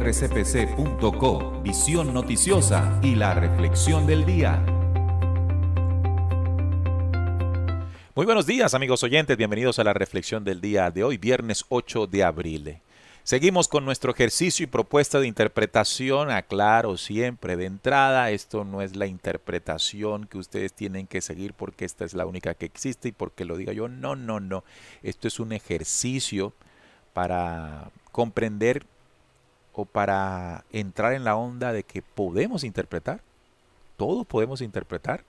rcpc.co, visión noticiosa y la reflexión del día. Muy buenos días amigos oyentes, bienvenidos a la reflexión del día de hoy, viernes 8 de abril. Seguimos con nuestro ejercicio y propuesta de interpretación. Aclaro siempre de entrada, esto no es la interpretación que ustedes tienen que seguir porque esta es la única que existe y porque lo diga yo. No, no, no. Esto es un ejercicio para comprender o para entrar en la onda de que podemos interpretar. Todos podemos interpretar.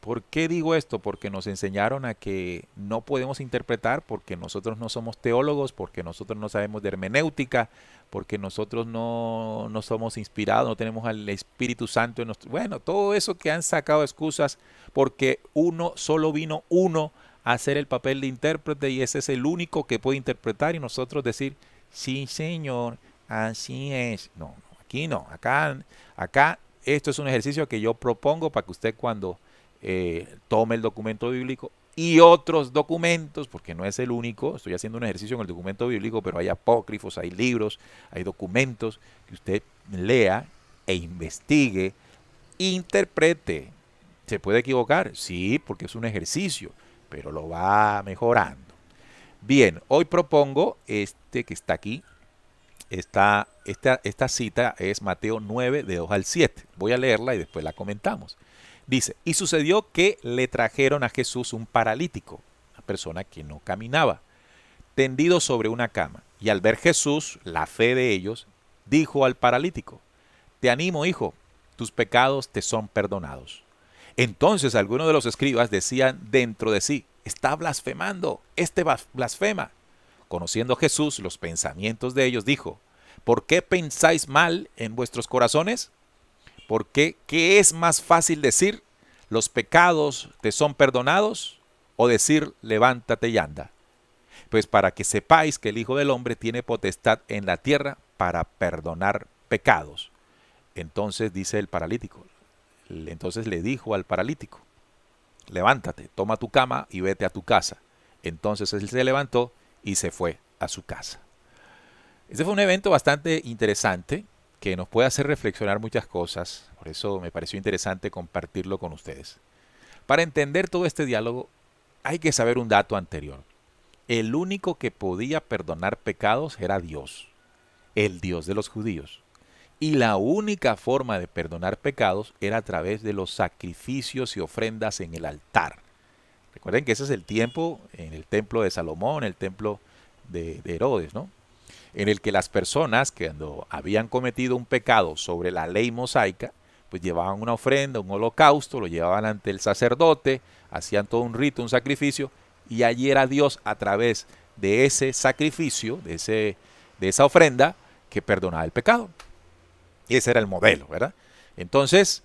¿Por qué digo esto? Porque nos enseñaron a que no podemos interpretar porque nosotros no somos teólogos, porque nosotros no sabemos de hermenéutica, porque nosotros no, no somos inspirados, no tenemos al Espíritu Santo en nuestro... Bueno, todo eso que han sacado excusas porque uno, solo vino uno a hacer el papel de intérprete y ese es el único que puede interpretar y nosotros decir, sí señor, Así es. No, aquí no. Acá, acá esto es un ejercicio que yo propongo para que usted cuando eh, tome el documento bíblico y otros documentos, porque no es el único, estoy haciendo un ejercicio en el documento bíblico, pero hay apócrifos, hay libros, hay documentos que usted lea e investigue, interprete. ¿Se puede equivocar? Sí, porque es un ejercicio, pero lo va mejorando. Bien, hoy propongo este que está aquí, esta, cita es Mateo 9, de 2 al 7. Voy a leerla y después la comentamos. Dice, y sucedió que le trajeron a Jesús un paralítico, una persona que no caminaba, tendido sobre una cama. Y al ver Jesús, la fe de ellos, dijo al paralítico, te animo, hijo, tus pecados te son perdonados. Entonces algunos de los escribas decían dentro de sí, está blasfemando, este blasfema conociendo Jesús los pensamientos de ellos, dijo, ¿por qué pensáis mal en vuestros corazones? Porque, ¿qué es más fácil decir, los pecados te son perdonados? O decir, levántate y anda. Pues para que sepáis que el Hijo del Hombre tiene potestad en la tierra para perdonar pecados. Entonces dice el paralítico, entonces le dijo al paralítico, levántate, toma tu cama y vete a tu casa. Entonces él se levantó y se fue a su casa. Este fue un evento bastante interesante que nos puede hacer reflexionar muchas cosas, por eso me pareció interesante compartirlo con ustedes. Para entender todo este diálogo hay que saber un dato anterior. El único que podía perdonar pecados era Dios, el Dios de los judíos. Y la única forma de perdonar pecados era a través de los sacrificios y ofrendas en el altar. Recuerden que ese es el tiempo en el templo de Salomón, el templo de, Herodes, ¿no? En el que las personas que cuando habían cometido un pecado sobre la ley mosaica, pues llevaban una ofrenda, un holocausto, lo llevaban ante el sacerdote, hacían todo un rito, un sacrificio, y allí era Dios a través de ese sacrificio, de, ese, de esa ofrenda, que perdonaba el pecado. Y Ese era el modelo, ¿verdad? Entonces,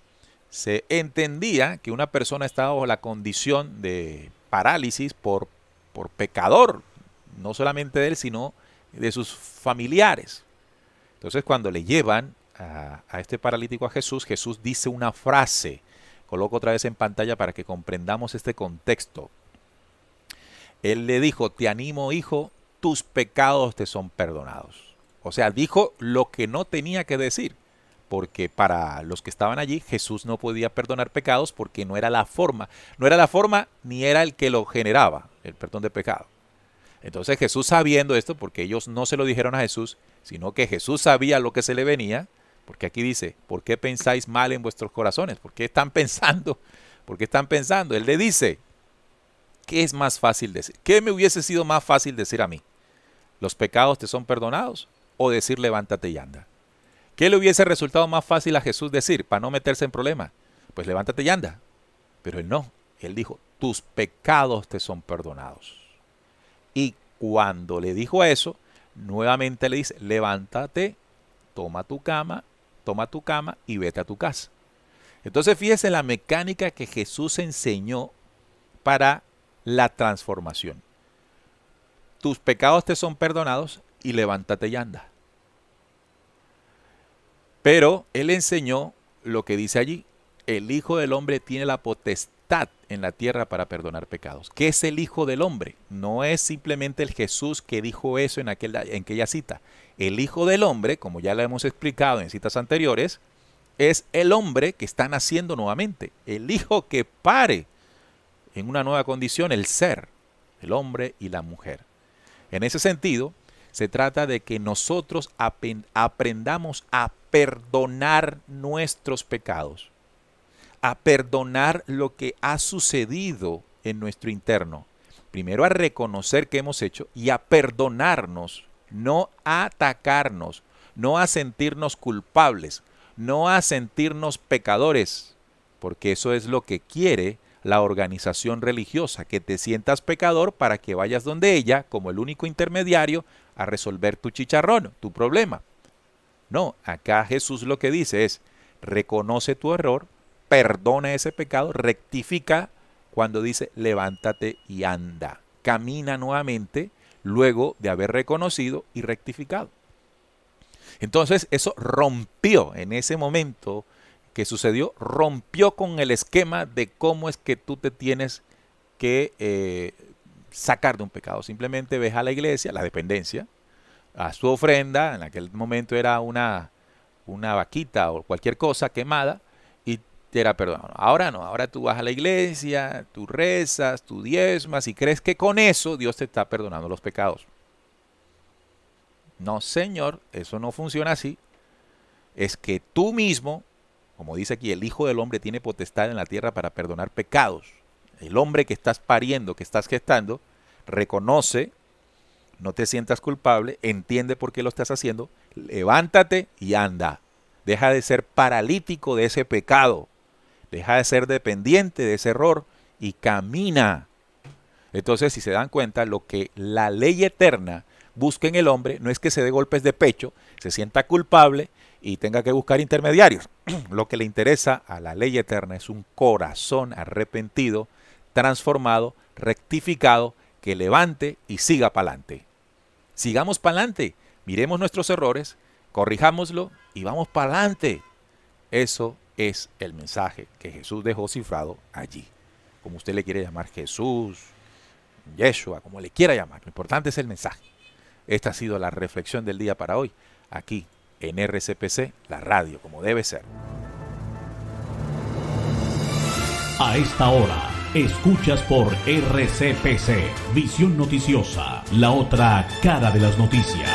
se entendía que una persona estaba bajo la condición de parálisis por, por pecador, no solamente de él, sino de sus familiares. Entonces cuando le llevan a, a, este paralítico a Jesús, Jesús dice una frase. Coloco otra vez en pantalla para que comprendamos este contexto. Él le dijo, te animo hijo, tus pecados te son perdonados. O sea, dijo lo que no tenía que decir porque para los que estaban allí Jesús no podía perdonar pecados porque no era la forma, no era la forma ni era el que lo generaba, el perdón de pecado. Entonces Jesús sabiendo esto, porque ellos no se lo dijeron a Jesús, sino que Jesús sabía lo que se le venía, porque aquí dice, ¿por qué pensáis mal en vuestros corazones? ¿Por qué están pensando? ¿Por qué están pensando? Él le dice, ¿qué es más fácil decir? ¿Qué me hubiese sido más fácil decir a mí? ¿Los pecados te son perdonados? ¿O decir levántate y anda? ¿Qué le hubiese resultado más fácil a Jesús decir para no meterse en problemas? Pues levántate y anda. Pero él no. Él dijo, tus pecados te son perdonados. Y cuando le dijo eso, nuevamente le dice, levántate, toma tu cama, toma tu cama y vete a tu casa. Entonces fíjese la mecánica que Jesús enseñó para la transformación. Tus pecados te son perdonados y levántate y anda. Pero él enseñó lo que dice allí. El Hijo del Hombre tiene la potestad en la tierra para perdonar pecados. ¿Qué es el Hijo del Hombre? No es simplemente el Jesús que dijo eso en, aquella cita. El Hijo del Hombre, como ya lo hemos explicado en citas anteriores, es el hombre que está naciendo nuevamente. El Hijo que pare en una nueva condición el ser, el hombre y la mujer. En ese sentido, se trata de que nosotros aprendamos a perdonar nuestros pecados, a perdonar lo que ha sucedido en nuestro interno. Primero a reconocer que hemos hecho y a perdonarnos, no a atacarnos, no a sentirnos culpables, no a sentirnos pecadores, porque eso es lo que quiere la organización religiosa, que te sientas pecador para que vayas donde ella, como el único intermediario, a resolver tu chicharrón, tu problema. No, acá Jesús lo que dice es, reconoce tu error, perdona ese pecado, rectifica cuando dice, levántate y anda, camina nuevamente luego de haber reconocido y rectificado. Entonces eso rompió en ese momento que sucedió rompió con el esquema de cómo es que tú te tienes que eh, sacar de un pecado. Simplemente ves a la iglesia, la dependencia, a su ofrenda, en aquel momento era una, una vaquita o cualquier cosa quemada, y te era perdonado. Ahora no, ahora tú vas a la iglesia, tú rezas, tú diezmas y crees que con eso Dios te está perdonando los pecados. No, Señor, eso no funciona así. Es que tú mismo como dice aquí, el Hijo del Hombre tiene potestad en la tierra para perdonar pecados. El hombre que estás pariendo, que estás gestando, reconoce, no te sientas culpable, entiende por qué lo estás haciendo, levántate y anda. Deja de ser paralítico de ese pecado. Deja de ser dependiente de ese error y camina. Entonces, si se dan cuenta, lo que la ley eterna busca en el hombre no es que se dé golpes de pecho, se sienta culpable, y tenga que buscar intermediarios. Lo que le interesa a la ley eterna es un corazón arrepentido, transformado, rectificado, que levante y siga para adelante. Sigamos para adelante, miremos nuestros errores, corrijámoslo y vamos para adelante. Eso es el mensaje que Jesús dejó cifrado allí. Como usted le quiere llamar Jesús, Yeshua, como le quiera llamar, lo importante es el mensaje. Esta ha sido la reflexión del día para hoy, aquí en RCPC, la radio, como debe ser. A esta hora, escuchas por RCPC, Visión Noticiosa, la otra cara de las noticias.